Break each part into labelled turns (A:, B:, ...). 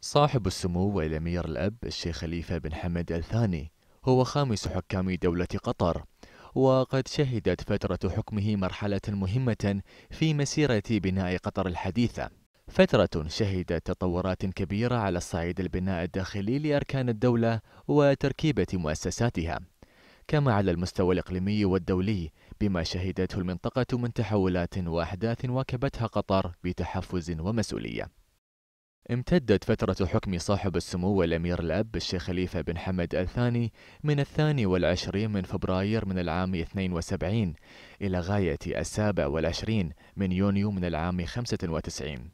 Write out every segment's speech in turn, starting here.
A: صاحب السمو والأمير الأب الشيخ خليفة بن حمد الثاني هو خامس حكام دولة قطر وقد شهدت فترة حكمه مرحلة مهمة في مسيرة بناء قطر الحديثة فترة شهدت تطورات كبيرة على الصعيد البناء الداخلي لأركان الدولة وتركيبة مؤسساتها كما على المستوى الإقليمي والدولي بما شهدته المنطقة من تحولات وأحداث واكبتها قطر بتحفز ومسؤولية امتدت فترة حكم صاحب السمو الأمير الأب الشيخ خليفة بن حمد الثاني من الثاني والعشرين من فبراير من العام 72 إلى غاية السابع والعشرين من يونيو من العام 95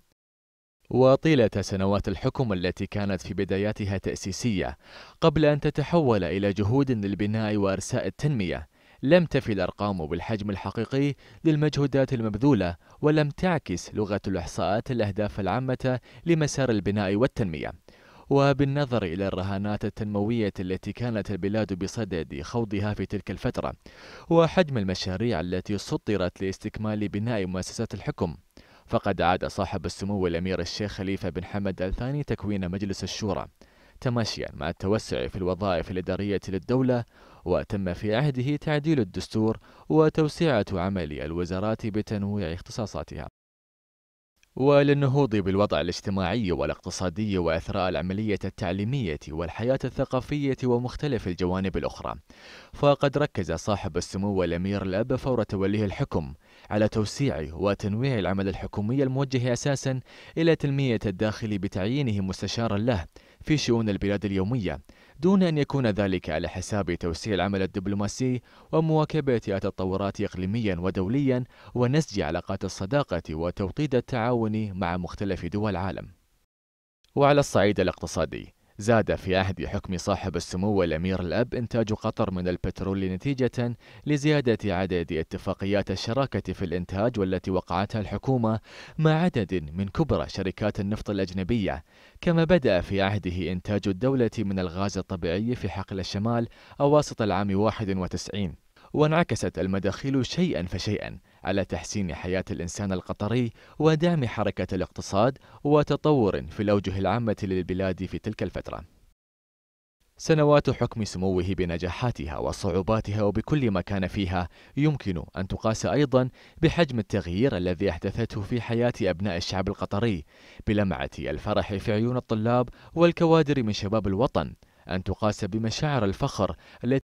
A: وطيلة سنوات الحكم التي كانت في بداياتها تأسيسية قبل أن تتحول إلى جهود للبناء وإرساء التنمية لم تفي الأرقام بالحجم الحقيقي للمجهودات المبذولة ولم تعكس لغة الإحصاءات الأهداف العامة لمسار البناء والتنمية وبالنظر إلى الرهانات التنموية التي كانت البلاد بصدد خوضها في تلك الفترة وحجم المشاريع التي سطرت لاستكمال بناء مؤسسات الحكم فقد عاد صاحب السمو الأمير الشيخ خليفة بن حمد الثاني تكوين مجلس الشورى تماشيا مع التوسع في الوظائف الإدارية للدولة وتم في عهده تعديل الدستور وتوسعة عمل الوزارات بتنويع اختصاصاتها وللنهوض بالوضع الاجتماعي والاقتصادي وإثراء العملية التعليمية والحياة الثقافية ومختلف الجوانب الأخرى فقد ركز صاحب السمو الأمير الأب فور توليه الحكم على توسيع وتنويع العمل الحكومي الموجه أساسا إلى تنمية الداخل بتعيينه مستشارا له في شؤون البلاد اليومية دون أن يكون ذلك على حساب توسيع العمل الدبلوماسي ومواكبة التطورات إقليميا ودوليا ونسج علاقات الصداقة وتوطيد التعاون مع مختلف دول العالم وعلى الصعيد الاقتصادي زاد في عهد حكم صاحب السمو الأمير الأب إنتاج قطر من البترول نتيجة لزيادة عدد اتفاقيات الشراكة في الإنتاج والتي وقعتها الحكومة مع عدد من كبرى شركات النفط الأجنبية كما بدأ في عهده إنتاج الدولة من الغاز الطبيعي في حقل الشمال أواسط العام 91 وانعكست المداخيل شيئا فشيئا على تحسين حياة الإنسان القطري ودعم حركة الاقتصاد وتطور في الأوجه العامة للبلاد في تلك الفترة سنوات حكم سموه بنجاحاتها وصعوباتها وبكل ما كان فيها يمكن أن تقاس أيضا بحجم التغيير الذي أحدثته في حياة أبناء الشعب القطري بلمعة الفرح في عيون الطلاب والكوادر من شباب الوطن أن تقاس بمشاعر الفخر التي